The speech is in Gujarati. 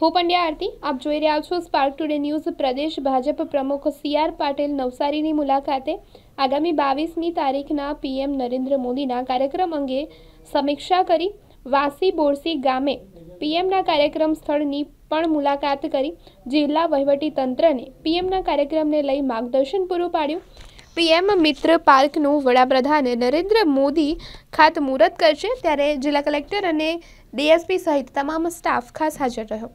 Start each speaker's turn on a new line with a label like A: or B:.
A: હું પંડ્યા આરતી આપ જોઈ રહ્યા છો સ્પાર્ક ટુડે ન્યૂઝ પ્રદેશ ભાજપ પ્રમુખ સી આર પાટીલ નવસારીની મુલાકાતે આગામી બાવીસમી તારીખના પીએમ નરેન્દ્ર મોદીના કાર્યક્રમ અંગે સમીક્ષા કરી વાસી બોરસી ગામે પીએમના કાર્યક્રમ સ્થળની પણ મુલાકાત કરી જિલ્લા વહીવટી તંત્રને પીએમના કાર્યક્રમને લઈ માર્ગદર્શન પૂરું પાડ્યું પીએમ મિત્ર પાર્કનું વડાપ્રધાન નરેન્દ્ર મોદી ખાતમુહૂર્ત કરશે ત્યારે જિલ્લા કલેક્ટર અને ડીએસપી સહિત તમામ સ્ટાફ ખાસ હાજર રહ્યો